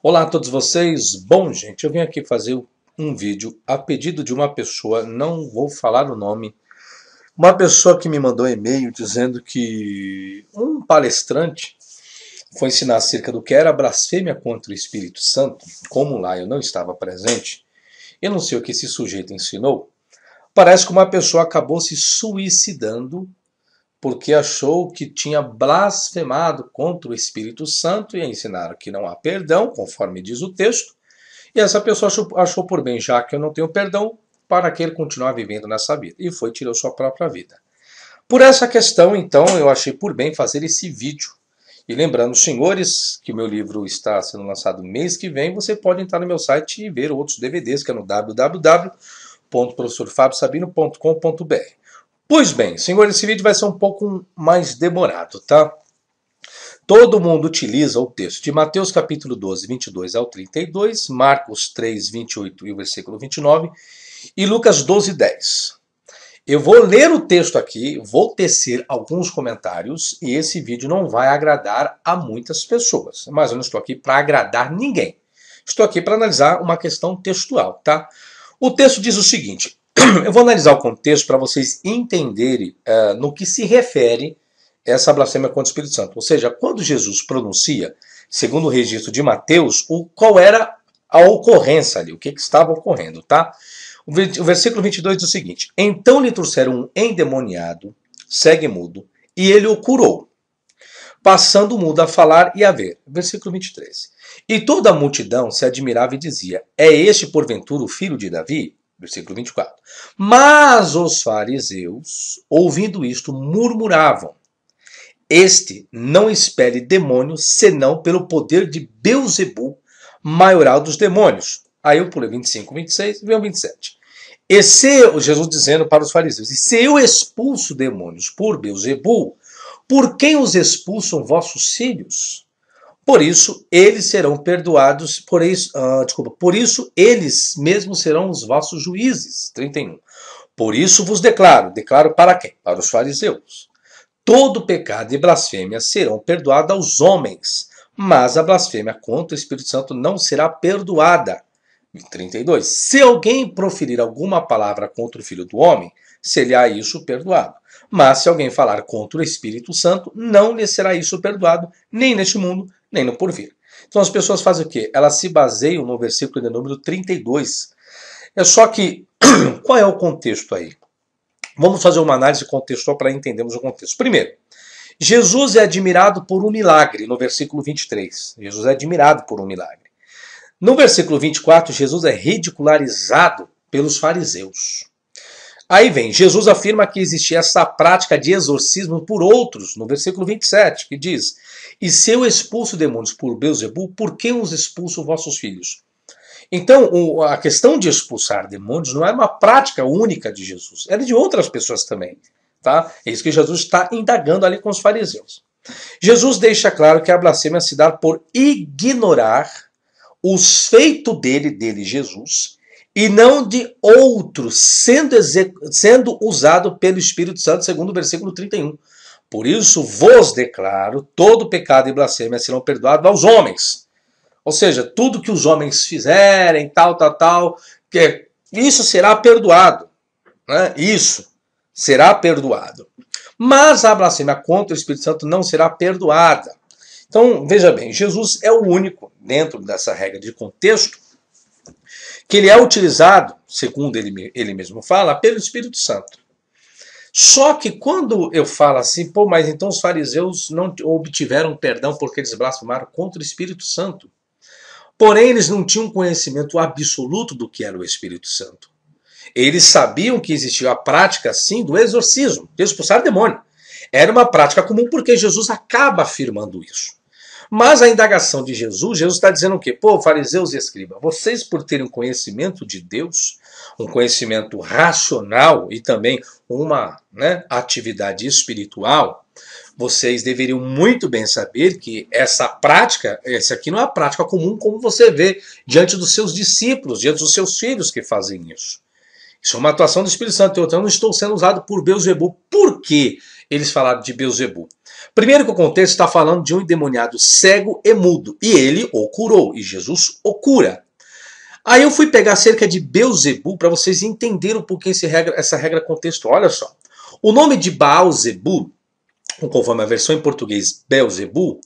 Olá a todos vocês. Bom, gente, eu vim aqui fazer um vídeo a pedido de uma pessoa, não vou falar o nome, uma pessoa que me mandou e-mail dizendo que um palestrante foi ensinar acerca do que era blasfêmia contra o Espírito Santo, como lá eu não estava presente, eu não sei o que esse sujeito ensinou, parece que uma pessoa acabou se suicidando porque achou que tinha blasfemado contra o Espírito Santo e ensinaram que não há perdão, conforme diz o texto. E essa pessoa achou, achou por bem, já que eu não tenho perdão, para que ele continuar vivendo nessa vida. E foi tirou sua própria vida. Por essa questão, então, eu achei por bem fazer esse vídeo. E lembrando, senhores, que o meu livro está sendo lançado mês que vem, você pode entrar no meu site e ver outros DVDs, que é no www.professorfabiosabino.com.br. Pois bem, senhor, esse vídeo vai ser um pouco mais demorado, tá? Todo mundo utiliza o texto de Mateus capítulo 12, 22 ao 32, Marcos 3, 28 e o versículo 29 e Lucas 12, 10. Eu vou ler o texto aqui, vou tecer alguns comentários e esse vídeo não vai agradar a muitas pessoas, mas eu não estou aqui para agradar ninguém. Estou aqui para analisar uma questão textual, tá? O texto diz o seguinte: eu vou analisar o contexto para vocês entenderem uh, no que se refere essa blasfêmia contra o Espírito Santo. Ou seja, quando Jesus pronuncia, segundo o registro de Mateus, o, qual era a ocorrência ali, o que, que estava ocorrendo, tá? O, o versículo 22 diz o seguinte: Então lhe trouxeram um endemoniado, segue mudo, e ele o curou, passando o mudo a falar e a ver. Versículo 23. E toda a multidão se admirava e dizia: É este porventura o filho de Davi? versículo 24. Mas os fariseus, ouvindo isto, murmuravam: Este não espere demônios senão pelo poder de Beuzebu, maioral dos demônios. Aí eu pulei 25, 26 e veio 27. E se, Jesus dizendo para os fariseus: E se eu expulso demônios por Beuzebu, por quem os expulsam vossos filhos? Por isso eles serão perdoados, por isso, uh, desculpa, por isso eles mesmos serão os vossos juízes. 31. Por isso vos declaro, declaro para quem? Para os fariseus. Todo pecado e blasfêmia serão perdoados aos homens, mas a blasfêmia contra o Espírito Santo não será perdoada. 32. Se alguém proferir alguma palavra contra o Filho do Homem, será isso perdoado. Mas se alguém falar contra o Espírito Santo, não lhe será isso perdoado, nem neste mundo, nem no porvir. Então as pessoas fazem o quê? Elas se baseiam no versículo de número 32. É só que, qual é o contexto aí? Vamos fazer uma análise contextual para entendermos o contexto. Primeiro, Jesus é admirado por um milagre, no versículo 23. Jesus é admirado por um milagre. No versículo 24, Jesus é ridicularizado pelos fariseus. Aí vem, Jesus afirma que existia essa prática de exorcismo por outros, no versículo 27, que diz: e se eu expulso demônios por Beuzebu, por que os expulso vossos filhos? Então, a questão de expulsar demônios não é uma prática única de Jesus, era é de outras pessoas também. Tá? É isso que Jesus está indagando ali com os fariseus. Jesus deixa claro que a blasfêmia se dá por ignorar os feitos dele, dele Jesus, e não de outro, sendo, sendo usado pelo Espírito Santo, segundo o versículo 31. Por isso vos declaro: todo pecado e blasfêmia serão perdoados aos homens. Ou seja, tudo que os homens fizerem, tal, tal, tal, que isso será perdoado. Né? Isso será perdoado. Mas a blasfêmia contra o Espírito Santo não será perdoada. Então, veja bem, Jesus é o único, dentro dessa regra de contexto, que ele é utilizado, segundo ele, ele mesmo fala, pelo Espírito Santo. Só que quando eu falo assim, pô, mas então os fariseus não obtiveram perdão porque eles blasfemaram contra o Espírito Santo. Porém, eles não tinham conhecimento absoluto do que era o Espírito Santo. Eles sabiam que existia a prática, sim, do exorcismo, de expulsar demônio. Era uma prática comum porque Jesus acaba afirmando isso. Mas a indagação de Jesus, Jesus está dizendo o quê? Pô, fariseus e escribas, vocês por terem conhecimento de Deus, um conhecimento racional e também uma né, atividade espiritual, vocês deveriam muito bem saber que essa prática, essa aqui não é uma prática comum como você vê diante dos seus discípulos, diante dos seus filhos que fazem isso. Isso é uma atuação do Espírito Santo. Eu então, não estou sendo usado por Beuzebu. Por que eles falaram de Beuzebu? Primeiro que o contexto está falando de um endemoniado cego e mudo. E ele o curou. E Jesus o cura. Aí eu fui pegar cerca de Beuzebu para vocês entenderem um que regra, essa regra contextual. Olha só. O nome de Baal-Zebu, conforme a versão em português Belzebu,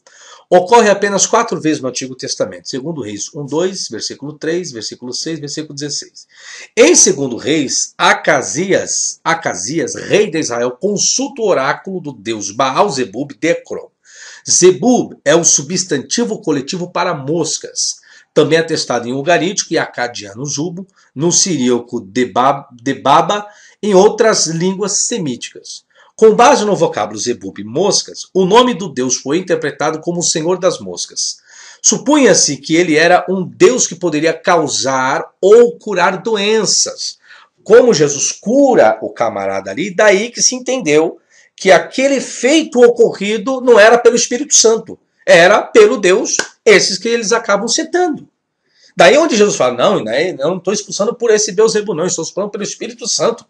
ocorre apenas quatro vezes no Antigo Testamento. Segundo Reis 1, 2, versículo 3, versículo 6, versículo 16. Em segundo Reis, Acasias, Acasias, rei de Israel, consulta o oráculo do deus Baal-Zebub Decron. Zebub é um substantivo coletivo para moscas também atestado em ugarítico e é acadiano zubo, no siríaco debaba, em outras línguas semíticas. Com base no vocábulo Zebub moscas, o nome do deus foi interpretado como o senhor das moscas. Supunha-se que ele era um deus que poderia causar ou curar doenças. Como Jesus cura o camarada ali, daí que se entendeu que aquele feito ocorrido não era pelo Espírito Santo, era pelo Deus esses que eles acabam citando. Daí onde Jesus fala, não, né, eu não estou expulsando por esse Beuzebu, não, estou expulsando pelo Espírito Santo.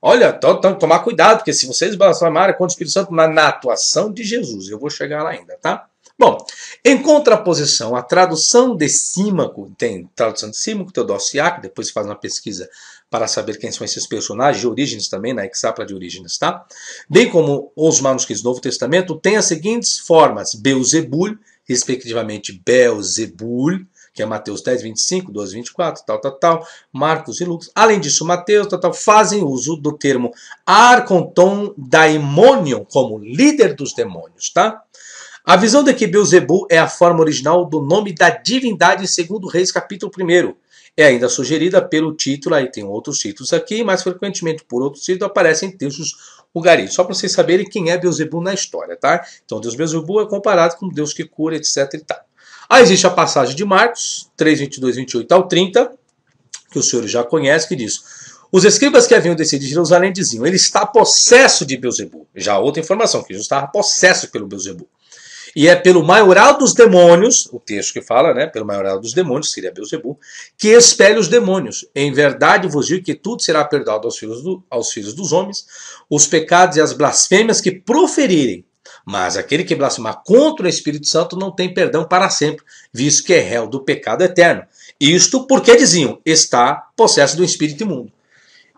Olha, to, então, então, tomar cuidado, porque se vocês blasfemarem contra o Espírito Santo na, na atuação de Jesus, eu vou chegar lá ainda, tá? Bom, em contraposição, a tradução de Símaco, tem tradução de Símaco, Teodosiaco, depois faz uma pesquisa para saber quem são esses personagens, de origens também, na né, Exápla de origens, tá? Bem como os manuscritos do Novo Testamento, tem as seguintes formas, Beuzebul, respectivamente Belzebul, que é Mateus 10, 25, 12, 24, tal, tal, tal, Marcos e Lucas. Além disso, Mateus, tal, tal, fazem uso do termo Arconton Daimonion como líder dos demônios, tá? A visão de que Beelzebul é a forma original do nome da divindade segundo Reis capítulo 1 é ainda sugerida pelo título, aí tem outros títulos aqui, mais frequentemente por outros títulos aparecem textos ugaris, só para vocês saberem quem é Beuzebu na história, tá? Então Deus Beuzebu é comparado com Deus que cura, etc e tal. Aí existe a passagem de Marcos 3, 22, 28 ao 30, que o senhor já conhece, que diz... Os escribas que haviam descido de Jerusalém diziam, ele está possesso de Beuzebu. Já outra informação, que Jesus estava possesso pelo Beuzebu. E é pelo maioral dos demônios, o texto que fala, né? Pelo maioral dos demônios, seria Beuzebu, que expele os demônios. Em verdade vos digo que tudo será perdoado aos filhos, do, aos filhos dos homens, os pecados e as blasfêmias que proferirem. Mas aquele que blasfemar contra o Espírito Santo não tem perdão para sempre, visto que é réu do pecado eterno. Isto porque diziam, está possesso do espírito imundo.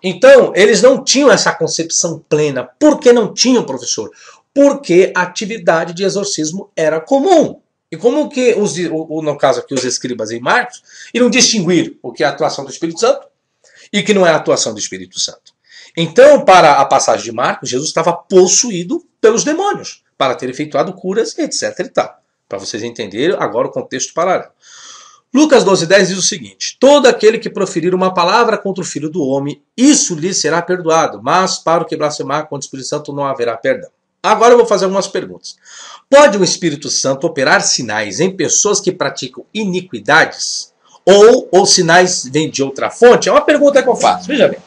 Então, eles não tinham essa concepção plena. Por que não tinham, professor? porque a atividade de exorcismo era comum. E como que, os, no caso aqui, os escribas em Marcos, irão distinguir o que é a atuação do Espírito Santo e o que não é a atuação do Espírito Santo. Então, para a passagem de Marcos, Jesus estava possuído pelos demônios, para ter efetuado curas, etc. e tal. Para vocês entenderem agora o contexto paralelo. Lucas 12,10 diz o seguinte: Todo aquele que proferir uma palavra contra o filho do homem, isso lhe será perdoado, mas para o que blasfemar contra o Espírito Santo não haverá perdão. Agora eu vou fazer algumas perguntas. Pode o Espírito Santo operar sinais em pessoas que praticam iniquidades? Ou os sinais vêm de outra fonte? É uma pergunta que eu faço. Veja bem.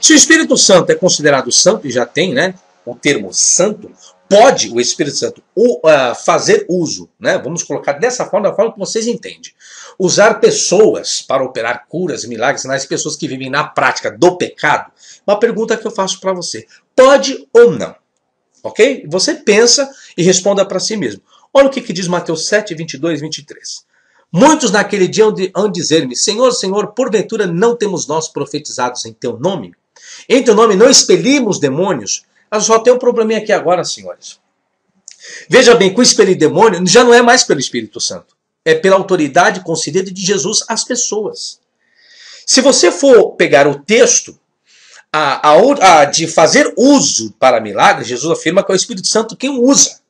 Se o Espírito Santo é considerado santo, e já tem né, o termo santo, pode o Espírito Santo ah, fazer uso, né? vamos colocar dessa forma, da forma que vocês entendem, usar pessoas para operar curas, milagres, nas pessoas que vivem na prática do pecado? Uma pergunta que eu faço para você: pode ou não? ok? Você pensa e responda para si mesmo. Olha o que, que, diz Mateus 7, 22 23. Muitos naquele dia hão dizer-me, Senhor, Senhor, porventura não temos nós profetizados em teu nome? Em teu nome não expelimos demônios? Eu só tem um probleminha aqui agora, senhores. Veja bem, com expelir demônio já não é mais pelo Espírito Santo. É pela autoridade concedida de Jesus às pessoas. Se você for pegar o texto a, a, a, de fazer uso para milagres, Jesus afirma que é o Espírito Santo quem usa.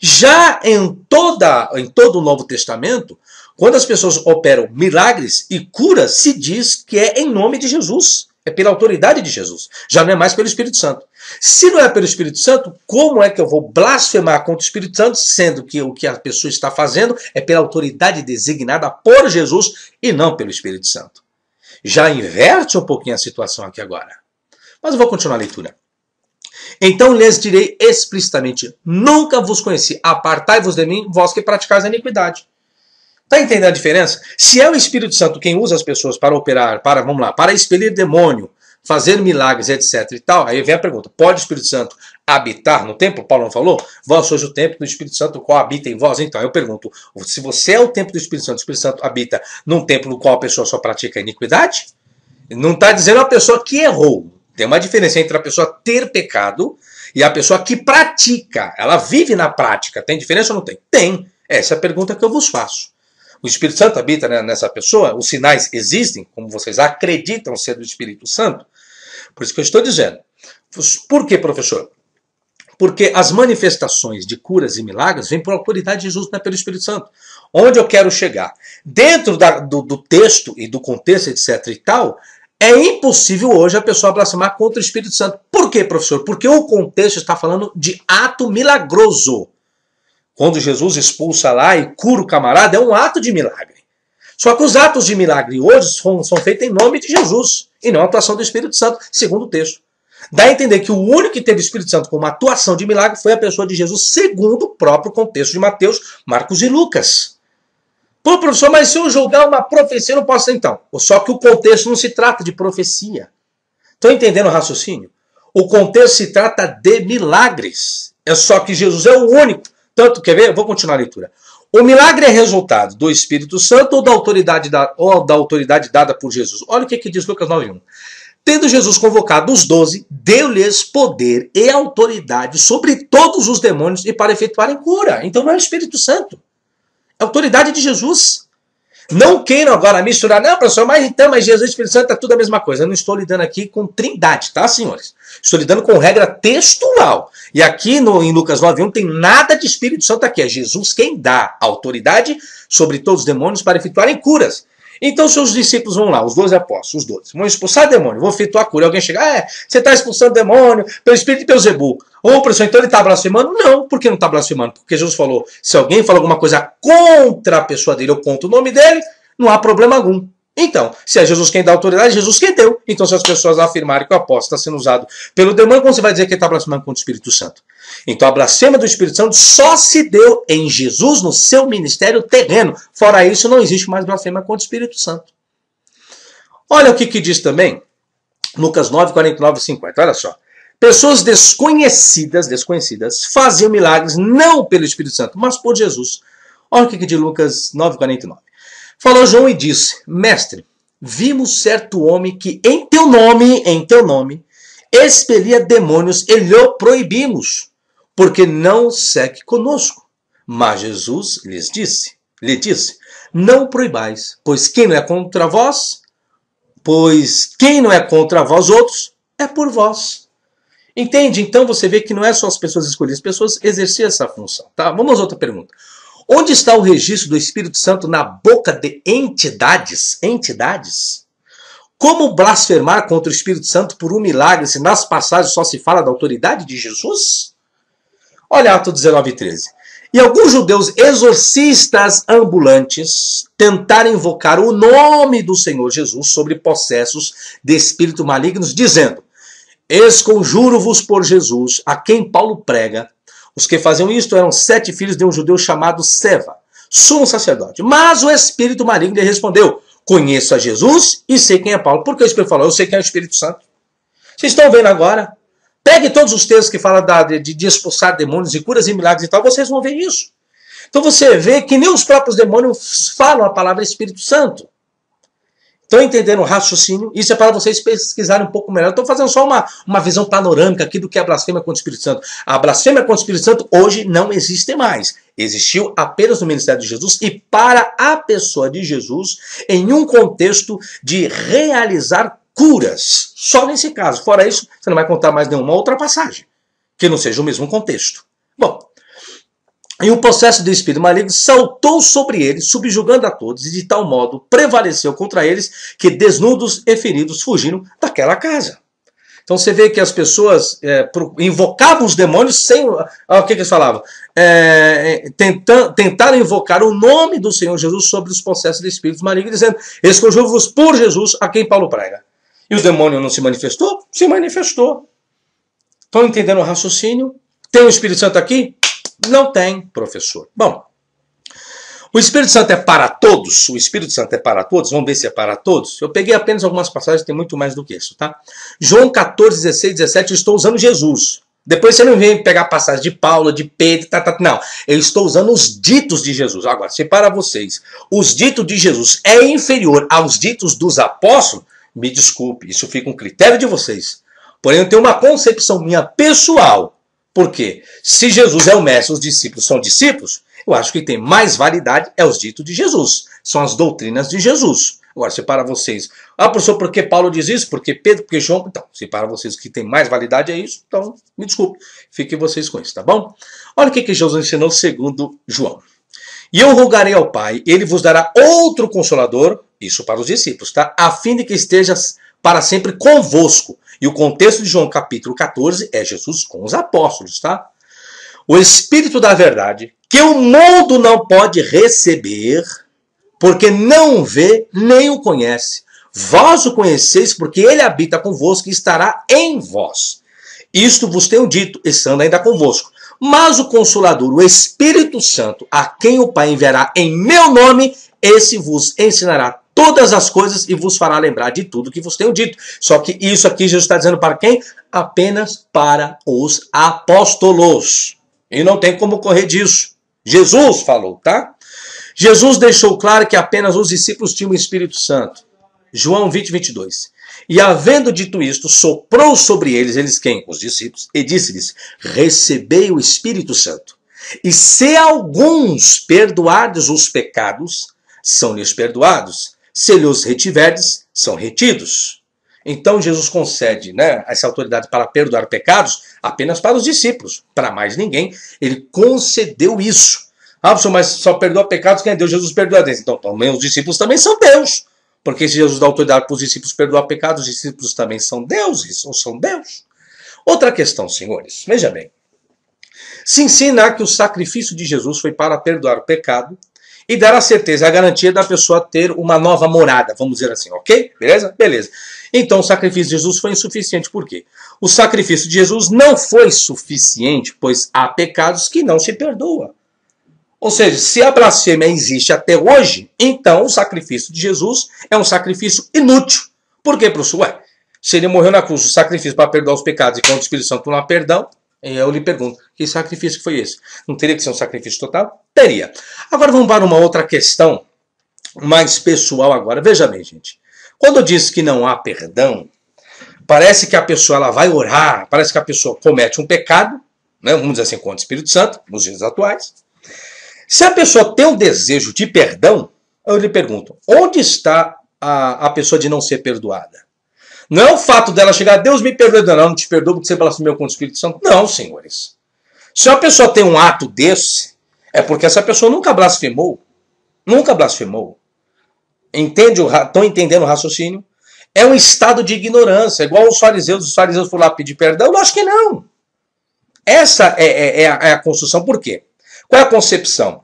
Já em, toda, em todo o Novo Testamento, quando as pessoas operam milagres e curas, se diz que é em nome de Jesus. É pela autoridade de Jesus. Já não é mais pelo Espírito Santo. Se não é pelo Espírito Santo, como é que eu vou blasfemar contra o Espírito Santo, sendo que o que a pessoa está fazendo é pela autoridade designada por Jesus e não pelo Espírito Santo? Já inverte um pouquinho a situação aqui agora. Mas eu vou continuar a leitura. Então lhes direi explicitamente: Nunca vos conheci, apartai-vos de mim, vós que praticais a iniquidade. Está entendendo a diferença? Se é o Espírito Santo quem usa as pessoas para operar, para, vamos lá, para expelir demônio, fazer milagres, etc e tal, aí vem a pergunta: pode o Espírito Santo habitar no templo? Paulo não falou? Vós sois o templo do Espírito Santo, o qual habita em vós? Então eu pergunto: se você é o templo do Espírito Santo, o Espírito Santo habita num templo no qual a pessoa só pratica a iniquidade? Não está dizendo a pessoa que errou. Tem uma diferença entre a pessoa ter pecado e a pessoa que pratica. Ela vive na prática. Tem diferença ou não tem? Tem. Essa é a pergunta que eu vos faço. O Espírito Santo habita né, nessa pessoa, os sinais existem, como vocês acreditam ser do Espírito Santo. Por isso que eu estou dizendo. Por que, professor? Porque as manifestações de curas e milagres vêm por autoridade de Jesus, não é pelo Espírito Santo. Onde eu quero chegar? Dentro da, do, do, texto e do contexto, etc. e tal, é impossível hoje a pessoa blasfemar contra o Espírito Santo. Por quê, professor? Porque o contexto está falando de ato milagroso. Quando Jesus expulsa lá e cura o camarada, é um ato de milagre. Só que os atos de milagre hoje são, são feitos em nome de Jesus e não a atuação do Espírito Santo, segundo o texto. Dá a entender que o único que teve o Espírito Santo como atuação de milagre foi a pessoa de Jesus, segundo o próprio contexto de Mateus, Marcos e Lucas. Pô, professor, mas se eu julgar uma profecia, eu não posso então. Só que o contexto não se trata de profecia. Estão entendendo o raciocínio? O contexto se trata de milagres. É só que Jesus é o único. Tanto, quer ver? vou continuar a leitura. O milagre é resultado do Espírito Santo ou da autoridade, da, ou da autoridade dada por Jesus. Olha o que, que diz Lucas 9.1. Tendo Jesus convocado os doze, deu-lhes poder e autoridade sobre todos os demônios e para efetuarem cura. Então não é o Espírito Santo autoridade de Jesus. Não queiram agora misturar, não, professor, mas então, mas Jesus e Espírito Santo é tudo a mesma coisa. Eu não estou lidando aqui com trindade, tá, senhores? Estou lidando com regra textual. E aqui no, em Lucas 9, 1 tem nada de Espírito Santo aqui. É Jesus quem dá autoridade sobre todos os demônios para efetuarem curas. Então seus discípulos vão lá, os 12 apóstolos, os 12, vão expulsar demônio, vão efetuar a cura. Alguém chega, ah, é, você está expulsando demônio pelo espírito de Zebu. Ô, professor, então ele está blasfemando? Não, por que não está blasfemando? Porque Jesus falou, se alguém fala alguma coisa contra a pessoa dele ou contra o nome dele, não há problema algum. Então, se é Jesus quem dá autoridade, Jesus quem deu. Então, se as pessoas afirmarem que o apóstolo está sendo usado pelo demônio, como você vai dizer que ele está blasfemando contra o Espírito Santo? Então, a blasfêmia do Espírito Santo só se deu em Jesus, no seu ministério terreno. Fora isso, não existe mais blasfêmia contra o Espírito Santo. Olha o que, que diz também Lucas 9, 49 e 50. Olha só. Pessoas desconhecidas, desconhecidas, faziam milagres não pelo Espírito Santo, mas por Jesus. Olha o que, que diz Lucas 9, 49. Falou João e disse: Mestre, vimos certo homem que em teu nome, em teu nome, expelia demônios e lhe proibimos, porque não segue conosco. Mas Jesus lhes disse, lhe disse: Não proibais, pois quem não é contra vós, pois quem não é contra vós outros, é por vós. Entende? Então você vê que não é só as pessoas escolhidas, as pessoas exercer essa função, tá? Vamos a outra pergunta. Onde está o registro do Espírito Santo na boca de entidades? Entidades? Como blasfemar contra o Espírito Santo por um milagre se nas passagens só se fala da autoridade de Jesus? Olha Atos 19, 13. E alguns judeus exorcistas ambulantes tentaram invocar o nome do Senhor Jesus sobre possessos de espírito malignos, dizendo: Esconjuro-vos por Jesus, a quem Paulo prega, os que faziam isto eram sete filhos de um judeu chamado Seva, sumo sacerdote. Mas o espírito maligno lhe respondeu: Conheço a Jesus e sei quem é Paulo. Por que o Espírito falou: Eu sei quem é o Espírito Santo. Vocês estão vendo agora? Pegue todos os textos que falam de, de expulsar demônios e curas e milagres e tal, vocês vão ver isso. Então você vê que nem os próprios demônios falam a palavra Espírito Santo. Estão entendendo o raciocínio? Isso é para vocês pesquisarem um pouco melhor. Estou fazendo só uma, uma visão panorâmica aqui do que é a blasfêmia contra o Espírito Santo. A blasfêmia contra o Espírito Santo hoje não existe mais. Existiu apenas no ministério de Jesus e para a pessoa de Jesus, em um contexto de realizar curas. Só nesse caso. Fora isso, você não vai contar mais nenhuma outra passagem que não seja o mesmo contexto. Bom, e o processo do espírito maligno saltou sobre eles, subjugando a todos, e de tal modo prevaleceu contra eles que desnudos e feridos fugiram daquela casa. Então você vê que as pessoas é, invocavam os demônios sem. Ah, o que, que eles falavam? É, tenta, tentaram invocar o nome do Senhor Jesus sobre os processos de espíritos malignos, dizendo: Esconjuro-vos por Jesus a quem Paulo prega. E o demônio não se manifestou? Se manifestou. Estão entendendo o raciocínio? Tem o Espírito Santo aqui? Não tem professor. Bom, o Espírito Santo é para todos? O Espírito Santo é para todos? Vamos ver se é para todos? Eu peguei apenas algumas passagens, tem muito mais do que isso, tá? João 14, 16, 17, eu estou usando Jesus. Depois você não vem pegar passagem de Paulo, de Pedro, tá, tá, tá, não. Eu estou usando os ditos de Jesus. Agora, se para vocês os ditos de Jesus é inferior aos ditos dos apóstolos, me desculpe, isso fica um critério de vocês. Porém, eu tenho uma concepção minha pessoal porque se Jesus é o mestre, os discípulos são discípulos, eu acho que tem mais validade é os ditos de Jesus. São as doutrinas de Jesus. Agora, se para vocês, ah, professor, por que Paulo diz isso? Porque Pedro, porque João. Então, se para vocês que tem mais validade é isso, então me desculpe. Fiquem vocês com isso, tá bom? Olha o que, que Jesus ensinou segundo João. E eu rogarei ao Pai, ele vos dará outro consolador, isso para os discípulos, tá? A fim de que estejas para sempre convosco e o contexto de João capítulo 14 é Jesus com os apóstolos, tá? O Espírito da Verdade, que o mundo não pode receber, porque não o vê nem o conhece. Vós o conheceis, porque ele habita convosco e estará em vós. Isto vos tenho dito, estando ainda convosco. Mas o Consolador, o Espírito Santo, a quem o Pai enviará em meu nome, esse vos ensinará todas as coisas e vos fará lembrar de tudo que vos tenho dito. Só que isso aqui Jesus está dizendo para quem? Apenas para os apóstolos. E não tem como correr disso. Jesus falou, tá? Jesus deixou claro que apenas os discípulos tinham o Espírito Santo. João 20, 22. E havendo dito isto, soprou sobre eles, eles quem? Os discípulos, e disse-lhes: Recebei o Espírito Santo. E se alguns perdoardes os pecados, são-lhes perdoados se lhes retiverdes, são retidos. Então Jesus concede né, essa autoridade para perdoar pecados apenas para os discípulos, para mais ninguém. Ele concedeu isso. Ah, mas só perdoa pecados quem é Deus. Jesus perdoa Deus. Então, também os discípulos também são Deus. Porque se Jesus dá autoridade para os discípulos perdoar pecados, os discípulos também são deuses, ou são Deus. Outra questão, senhores, veja bem. Se ensinar que o sacrifício de Jesus foi para perdoar o pecado, e dar a certeza, a garantia da pessoa ter uma nova morada, vamos dizer assim, ok? Beleza? Beleza. Então o sacrifício de Jesus foi insuficiente, por quê? O sacrifício de Jesus não foi suficiente, pois há pecados que não se perdoa. Ou seja, se a blasfêmia existe até hoje, então o sacrifício de Jesus é um sacrifício inútil. Por quê, professor? Ué, se ele morreu na cruz, o sacrifício para perdoar os pecados, e enquanto o Espírito Santo não há perdão, eu lhe pergunto, que sacrifício foi esse? Não teria que ser um sacrifício total? Teria. Agora vamos para uma outra questão mais pessoal agora. Veja bem, gente. Quando eu disse que não há perdão, parece que a pessoa ela vai orar, parece que a pessoa comete um pecado, né, vamos dizer assim, contra o Espírito Santo, nos dias atuais. Se a pessoa tem um desejo de perdão, eu lhe pergunto, onde está a, a pessoa de não ser perdoada? Não é o fato dela chegar, Deus me perdoe, não, não te perdoa porque você blasfemeu contra o Espírito Santo. Não, senhores. Se uma pessoa tem um ato desse, é porque essa pessoa nunca blasfemou. Nunca blasfemou. Entende? Estão entendendo o raciocínio? É um estado de ignorância, igual os fariseus. Os fariseus foram lá pedir perdão? Lógico que não. Essa é, é, é, a, é a construção. Por quê? Qual é a concepção?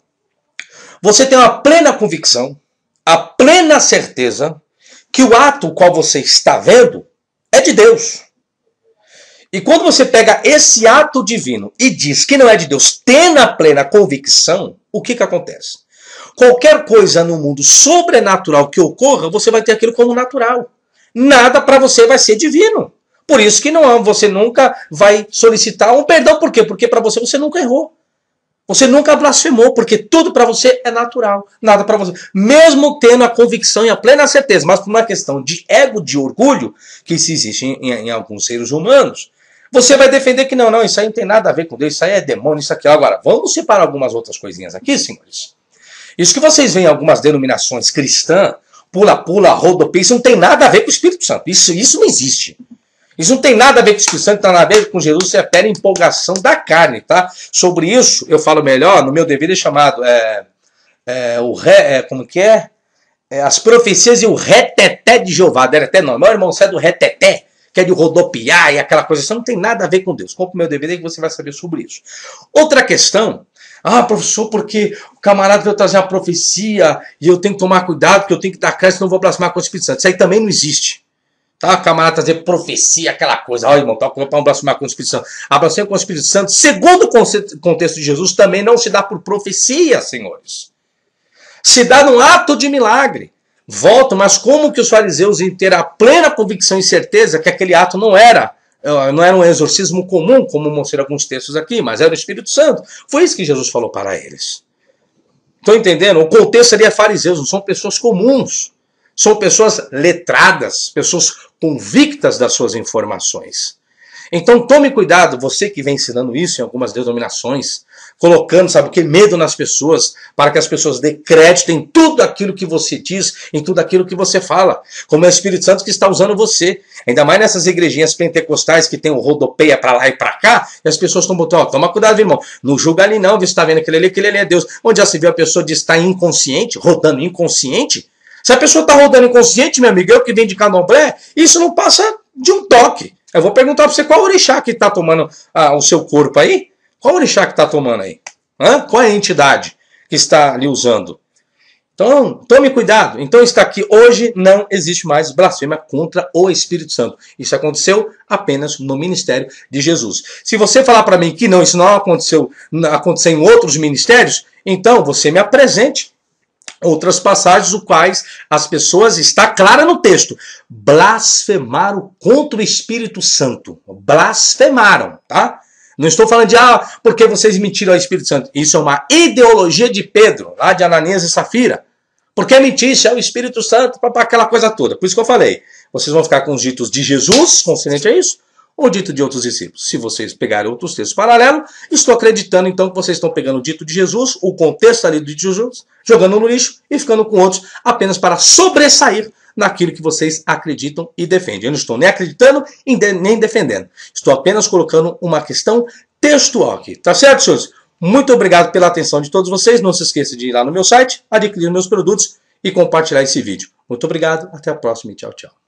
Você tem uma plena convicção, a plena certeza que o ato qual você está vendo é de Deus. E quando você pega esse ato divino e diz que não é de Deus, tendo a plena convicção, o que, que acontece? Qualquer coisa no mundo sobrenatural que ocorra, você vai ter aquilo como natural. Nada para você vai ser divino. Por isso que não você nunca vai solicitar um perdão. Por quê? Porque para você você nunca errou. Você nunca blasfemou, porque tudo para você é natural, nada para você. Mesmo tendo a convicção e a plena certeza, mas por uma questão de ego, de orgulho, que se existe em, em, em alguns seres humanos, você vai defender que não, não, isso aí não tem nada a ver com Deus, isso aí é demônio, isso aqui. Agora, vamos separar algumas outras coisinhas aqui, senhores. Isso que vocês veem em algumas denominações cristã, pula, pula, rodopia, isso não tem nada a ver com o Espírito Santo. Isso, isso não existe. Isso não tem nada a ver com o Espírito Santo, está na ver com Jesus, isso é pera empolgação da carne, tá? Sobre isso, eu falo melhor, no meu dever é chamado é, é o ré, é, como que é? é? As profecias e o reteté de Jeová. até nome. meu irmão, você é do reteté. Quer é de rodopiar e aquela coisa. Isso não tem nada a ver com Deus. Compre meu DVD que você vai saber sobre isso. Outra questão. Ah, professor, porque o camarada veio trazer uma profecia e eu tenho que tomar cuidado, porque eu tenho que dar crédito, não vou blasfemar com o Espírito Santo. Isso aí também não existe. Tá, o camarada trazer profecia, aquela coisa. Olha, irmão, vou para um blasfemar com o Espírito Santo. Abraçar com o Espírito Santo, segundo o contexto de Jesus, também não se dá por profecia, senhores. Se dá num ato de milagre. Volto, mas como que os fariseus iam ter a plena convicção e certeza que aquele ato não era eh, não era um exorcismo comum, como mostram alguns textos aqui, mas era o Espírito Santo. Foi isso que Jesus falou para eles. Estão entendendo? O contexto seria fariseus, não são pessoas comuns. São pessoas letradas, pessoas convictas das suas informações. Então tome cuidado, você que vem ensinando isso em algumas denominações, colocando, sabe o que? Medo nas pessoas, para que as pessoas dê crédito em tudo aquilo que você diz, em tudo aquilo que você fala. Como é o Espírito Santo que está usando você. Ainda mais nessas igrejinhas pentecostais que tem o rodopeia para lá e para cá, e as pessoas estão botando, ó, toma cuidado, irmão, não julga ali não, você está vendo aquele ali, aquele ali é Deus. Onde já se viu a pessoa de estar inconsciente, rodando inconsciente? Se a pessoa está rodando inconsciente, meu amigo, eu que vim de candomblé, isso não passa de um toque. Eu vou perguntar para você qual orixá que está tomando ah, o seu corpo aí, qual orixá que está tomando aí? Hã? Qual é a entidade que está ali usando? Então, tome cuidado. Então está aqui, hoje não existe mais blasfêmia contra o Espírito Santo. Isso aconteceu apenas no ministério de Jesus. Se você falar para mim que não, isso não aconteceu, aconteceu em outros ministérios, então você me apresente outras passagens, o quais as pessoas, está clara no texto, blasfemaram contra o Espírito Santo. Blasfemaram, tá? Não estou falando de, ah, porque vocês mentiram ao Espírito Santo. Isso é uma ideologia de Pedro, lá de Ananias e Safira. Porque é se é o Espírito Santo, para aquela coisa toda. Por isso que eu falei. Vocês vão ficar com os ditos de Jesus, consciente a é isso? ou dito de outros discípulos. Se vocês pegarem outros textos paralelos, estou acreditando então que vocês estão pegando o dito de Jesus, o contexto ali de Jesus, jogando no lixo e ficando com outros apenas para sobressair naquilo que vocês acreditam e defendem. Eu não estou nem acreditando e nem defendendo. Estou apenas colocando uma questão textual aqui. Tá certo, senhores? Muito obrigado pela atenção de todos vocês. Não se esqueça de ir lá no meu site, adquirir meus produtos e compartilhar esse vídeo. Muito obrigado, até a próxima e tchau, tchau.